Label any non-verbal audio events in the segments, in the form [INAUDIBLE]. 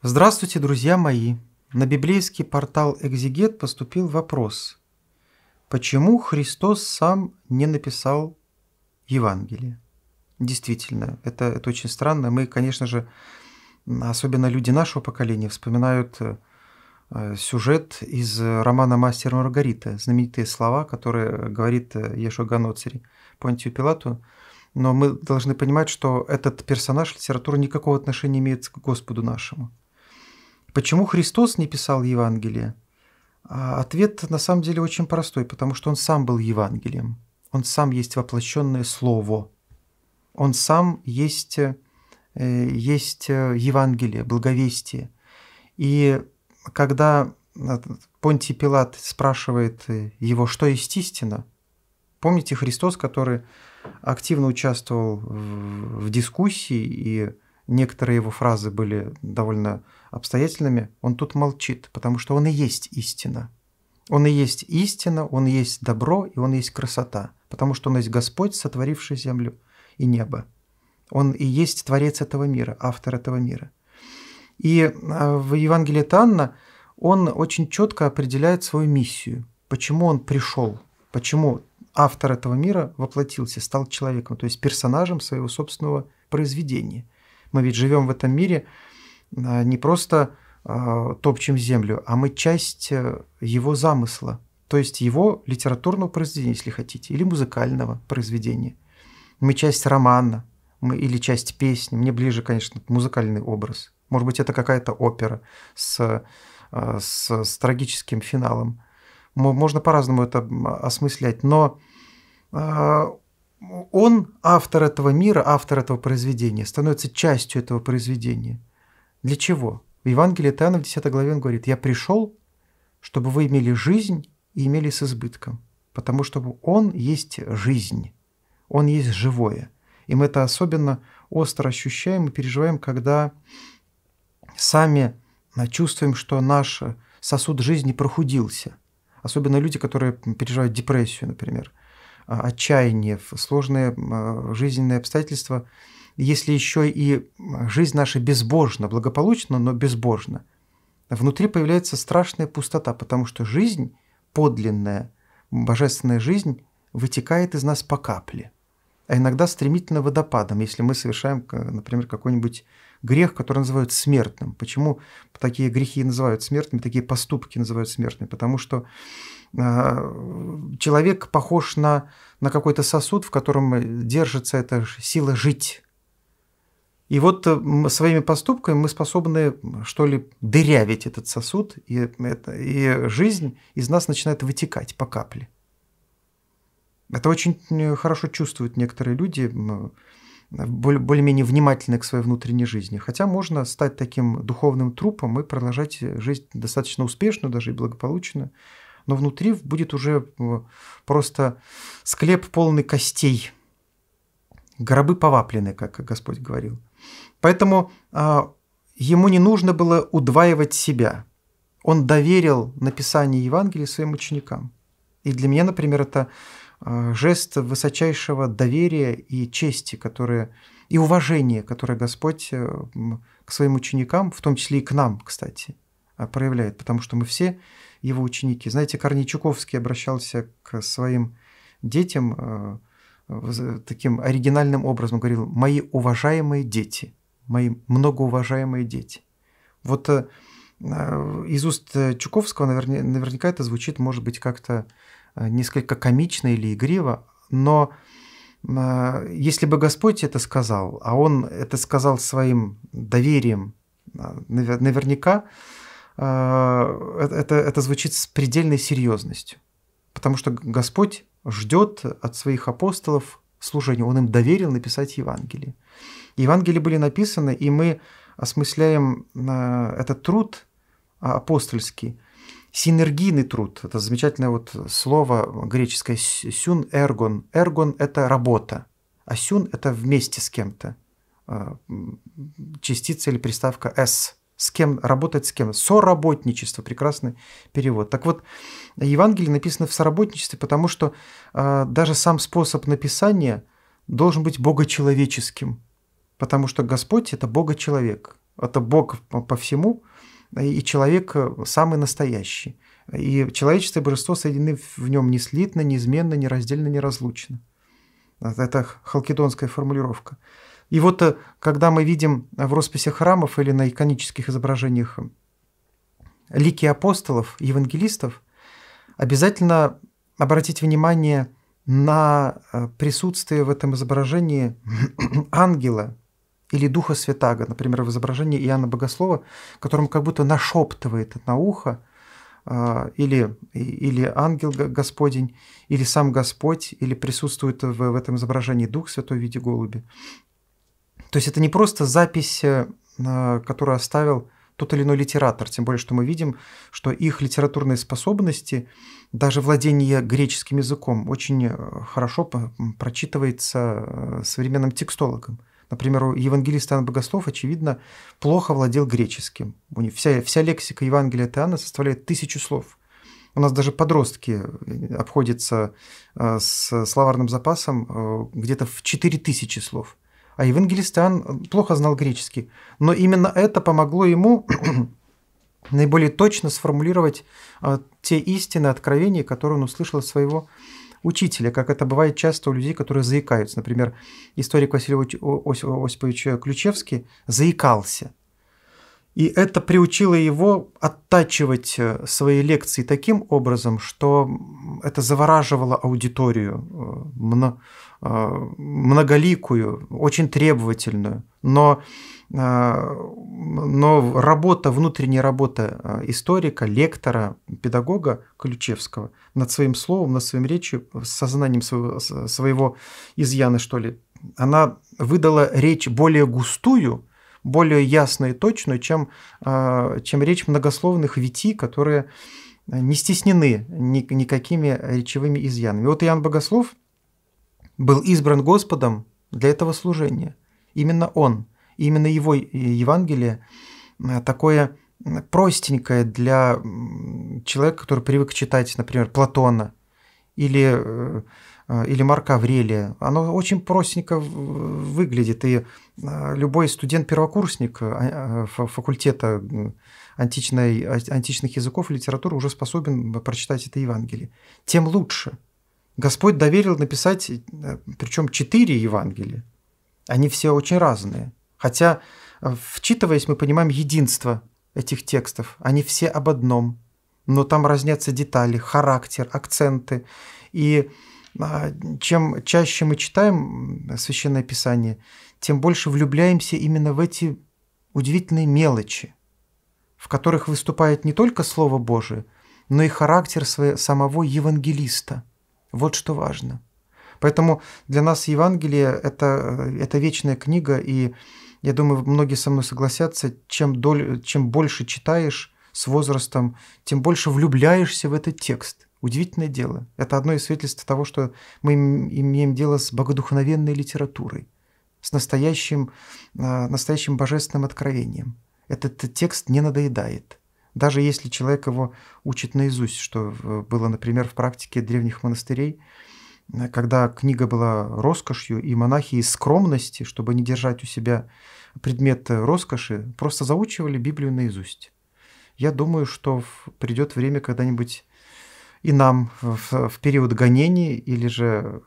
Здравствуйте, друзья мои! На библейский портал «Экзигет» поступил вопрос. Почему Христос сам не написал Евангелие? Действительно, это, это очень странно. Мы, конечно же, особенно люди нашего поколения, вспоминают э, сюжет из романа «Мастер Маргарита», знаменитые слова, которые говорит э, Ешо Ганоцери Понтию Пилату, но мы должны понимать, что этот персонаж литературы никакого отношения не имеет к Господу нашему. Почему Христос не писал Евангелие? А ответ на самом деле очень простой, потому что он сам был Евангелием. Он сам есть воплощенное Слово. Он сам есть, э, есть э, Евангелие, благовестие. И когда э, Понтий Пилат спрашивает его, что есть истина, помните Христос, который активно участвовал в, в дискуссии и некоторые его фразы были довольно обстоятельными, он тут молчит, потому что он и есть истина. Он и есть истина, он и есть добро, и он и есть красота, потому что он есть Господь, сотворивший землю и небо. Он и есть Творец этого мира, автор этого мира. И э, в Евангелии Танна он очень четко определяет свою миссию, почему он пришел, почему автор этого мира воплотился, стал человеком, то есть персонажем своего собственного произведения – мы ведь живем в этом мире а, не просто а, топчем землю, а мы часть э, его замысла, то есть его литературного произведения, если хотите, или музыкального произведения. Мы часть романа, мы или часть песни. Мне ближе, конечно, музыкальный образ. Может быть, это какая-то опера с, а, с, с трагическим финалом. Можно по-разному это осмыслять, но он, автор этого мира, автор этого произведения, становится частью этого произведения. Для чего? В Евангелии от Иоанна в 10 главе он говорит, «Я пришел, чтобы вы имели жизнь и имели с избытком, потому что Он есть жизнь, Он есть живое». И мы это особенно остро ощущаем и переживаем, когда сами э, чувствуем, что наш сосуд жизни прохудился. Особенно люди, которые переживают депрессию, например. А, отчаяние, в сложные а, жизненные обстоятельства, если еще и жизнь наша безбожна, благополучна, но безбожна, внутри появляется страшная пустота, потому что жизнь подлинная, божественная жизнь вытекает из нас по капле, а иногда стремительно водопадом, если мы совершаем, например, какой-нибудь грех, который называют смертным. Почему такие грехи называют смертными, такие поступки называют смертными? Потому что Э, человек похож на, на какой-то сосуд, в котором э, держится эта сила жить. И вот э, своими поступками мы способны, что ли, дырявить этот сосуд, и, это, и жизнь из нас начинает вытекать по капле. Это очень хорошо чувствуют некоторые люди, более-менее внимательны к своей внутренней жизни. Хотя можно стать таким духовным трупом и продолжать жизнь достаточно успешно, даже и благополучно, но внутри будет уже э, просто склеп полный костей. Гробы поваплены, как Господь говорил. Поэтому а, ему не нужно было удваивать себя. Он доверил написание Евангелия своим ученикам. И для меня, например, это а, жест высочайшего доверия и чести, которые, и уважения, которое Господь э, к своим ученикам, в том числе и к нам, кстати, а, проявляет, потому что мы все его ученики. Знаете, Корней Чуковский обращался к своим детям э, таким оригинальным образом, говорил, «Мои уважаемые дети, мои многоуважаемые дети». Вот э, э, из уст Чуковского наверняка это звучит, может быть, как-то несколько комично или игриво, но если бы Господь это сказал, а Он это сказал своим доверием, наверняка а, э, это, это звучит с предельной серьезностью. Потому что Господь ждет от своих апостолов служения. Он им доверил написать Евангелие. Евангелия были написаны, и мы осмысляем э, этот труд а, апостольский, синергийный труд. Это замечательное вот слово греческое «сюн эргон». Эргон – это работа, а «сюн» – это вместе с кем-то. Э, частица или приставка «с» с кем, работать с кем. Соработничество, прекрасный перевод. Так вот, Евангелие написано в соработничестве, потому что э, даже сам способ написания должен быть богочеловеческим, потому что Господь – это Бога-человек, это Бог по, по всему, и человек э, самый настоящий. И человечество и божество соединены в нем не слитно, неизменно, нераздельно, неразлучно. Это халкидонская формулировка. И вот э, когда мы видим э, в росписях храмов или на иконических изображениях э, лики апостолов евангелистов, обязательно обратить внимание на присутствие в этом изображении [CLEARS THROAT] ангела или Духа Святаго, например, в изображении Иоанна Богослова, которому как будто нашептывает на ухо или, или ангел Господень, или сам Господь, или присутствует в, в этом изображении Дух Святой в виде голуби. То есть это не просто запись, э, которую оставил тот или иной литератор, тем более, что мы видим, что их литературные способности, даже владение греческим языком, очень э, хорошо прочитывается э, современным текстологом. Например, у евангелиста Иоанн Богослов, очевидно, плохо владел греческим. У него вся, вся лексика Евангелия от Иоанна составляет тысячу слов. У нас даже подростки обходятся с словарным запасом где-то в 4000 слов. А евангелист Иоанн э, плохо знал греческий. Но именно это помогло ему [CLEARS THROAT] наиболее точно сформулировать э, те истины, откровения, которые он услышал от своего учителя, как это бывает часто у людей, которые заикаются. Например, историк Василий Осипович Ключевский заикался. И это приучило его оттачивать э, свои лекции таким образом, что это завораживало аудиторию Э, многоликую, очень требовательную, но, э, но работа, внутренняя работа э, историка, лектора, педагога Ключевского над своим словом, над своим речью, с сознанием своего, своего изъяна, что ли, она выдала речь более густую, более ясную и точную, чем, чем речь многословных вити, которые не стеснены никакими речевыми изъянами. Вот Иоанн Богослов – был избран Господом для этого служения. Именно Он, именно Его э, Евангелие э, такое простенькое для человека, который привык читать, например, Платона или, э, или Марка Аврелия. Оно очень простенько выглядит, и любой студент-первокурсник а, факультета античной, античных языков и литературы уже способен прочитать это Евангелие. Тем лучше – Господь доверил написать, э, причем четыре Евангелия. Они все очень разные. Хотя, э, вчитываясь, мы понимаем единство этих текстов. Они все об одном. Но там разнятся детали, характер, акценты. И а, чем чаще мы читаем Священное Писание, тем больше влюбляемся именно в эти удивительные мелочи, в которых выступает не только Слово Божие, но и характер своего, самого евангелиста – вот что важно. Поэтому для нас Евангелие это, э, это вечная книга, и я думаю, многие со мной согласятся, чем, доль, чем больше читаешь с возрастом, тем больше влюбляешься в этот текст. Удивительное дело. Это одно из свидетельств того, что мы имеем дело с богодухновенной литературой, с настоящим, э, настоящим божественным откровением. Этот э, текст не надоедает. Даже если человек его учит наизусть, что было, например, в практике древних монастырей, э, когда книга была роскошью, и монахи из скромности, чтобы не держать у себя предмет э, роскоши, просто заучивали Библию наизусть. Я думаю, что придет время когда-нибудь и нам в, в период гонений или же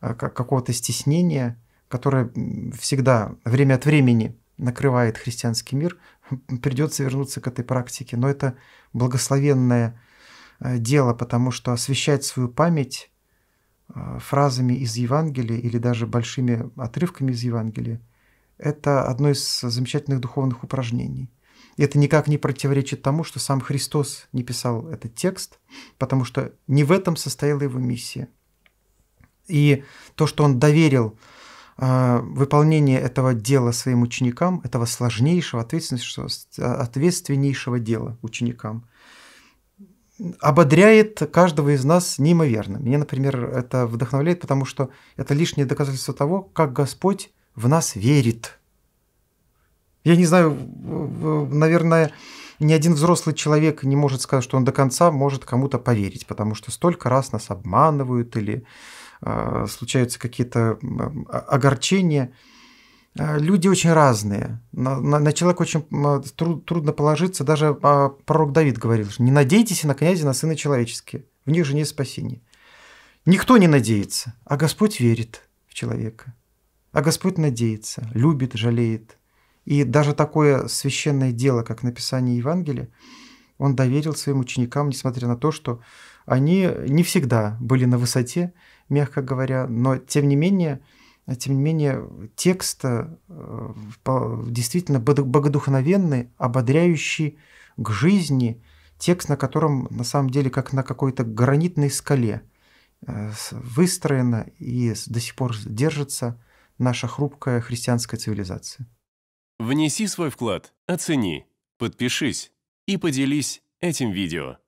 э, какого-то стеснения, которое всегда время от времени накрывает христианский мир, придется вернуться к этой практике. Но это благословенное э, дело, потому что освещать свою память э, фразами из Евангелия или даже большими отрывками из Евангелия – это одно из замечательных духовных упражнений. И это никак не противоречит тому, что сам Христос не писал этот текст, потому что не в этом состояла его миссия. И то, что он доверил а, выполнение этого дела своим ученикам, этого сложнейшего, ответственнейшего, а, ответственнейшего дела ученикам, ободряет каждого из нас неимоверно. Меня, например, это вдохновляет, потому что это лишнее доказательство того, как Господь в нас верит. Я не знаю, наверное, ни один взрослый человек не может сказать, что он до конца может кому-то поверить, потому что столько раз нас обманывают или а, случаются какие-то а, огорчения. А, люди очень разные. На, на, на человека очень труд, трудно положиться. Даже пророк Давид говорил, что не надейтесь на князя, на сына человеческие. В них же нет спасения. Никто не надеется, а Господь верит в человека. А Господь надеется, любит, жалеет. И даже такое священное дело, как написание Евангелия, он доверил своим ученикам, несмотря на то, что они не всегда были на высоте мягко говоря, но тем не менее, тем не менее текст э, действительно богодухновенный, ободряющий к жизни, текст, на котором на самом деле как на какой-то гранитной скале э, выстроена и до сих пор держится наша хрупкая христианская цивилизация. Внеси свой вклад, оцени, подпишись и поделись этим видео.